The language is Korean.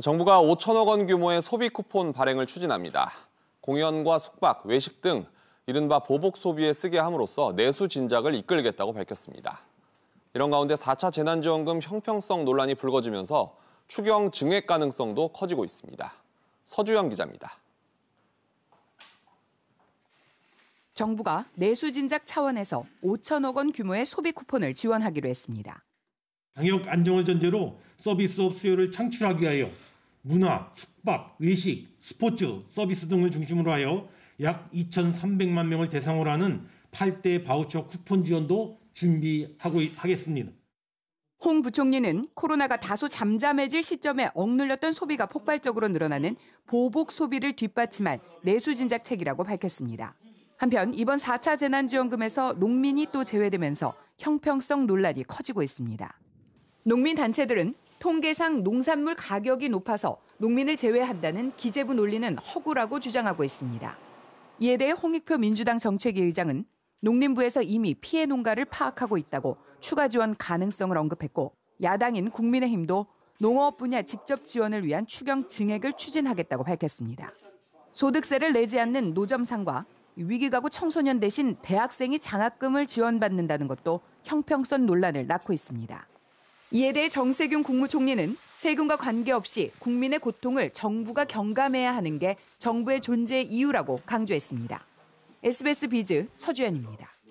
정부가 5천억 원 규모의 소비 쿠폰 발행을 추진합니다. 공연과 숙박, 외식 등 이른바 보복 소비에 쓰게 함으로써 내수 진작을 이끌겠다고 밝혔습니다. 이런 가운데 4차 재난지원금 형평성 논란이 불거지면서 추경 증액 가능성도 커지고 있습니다. 서주영 기자입니다. 정부가 내수 진작 차원에서 5천억 원 규모의 소비 쿠폰을 지원하기로 했습니다. 방역 안정을 전제로 서비스업 수요를 창출하기 위하여 문화, 숙박, 외식, 스포츠, 서비스 등을 중심으로 하여 약 2,300만 명을 대상으로 하는 8대 바우처 쿠폰 지원도 준비하고 하겠습니다. 홍 부총리는 코로나가 다소 잠잠해질 시점에 억눌렸던 소비가 폭발적으로 늘어나는 보복 소비를 뒷받침할 내수 진작책이라고 밝혔습니다. 한편 이번 4차 재난지원금에서 농민이 또 제외되면서 형평성 논란이 커지고 있습니다. 농민 단체들은 통계상 농산물 가격이 높아서 농민을 제외한다는 기재부 논리는 허구라고 주장하고 있습니다. 이에 대해 홍익표 민주당 정책위 의장은 농림부에서 이미 피해 농가를 파악하고 있다고 추가 지원 가능성을 언급했고 야당인 국민의힘도 농업 분야 직접 지원을 위한 추경 증액을 추진하겠다고 밝혔습니다. 소득세를 내지 않는 노점상과 위기가구 청소년 대신 대학생이 장학금을 지원받는다는 것도 형평성 논란을 낳고 있습니다. 이에 대해 정세균 국무총리는 세금과 관계없이 국민의 고통을 정부가 경감해야 하는 게 정부의 존재 이유라고 강조했습니다. SBS 비즈 서주연입니다.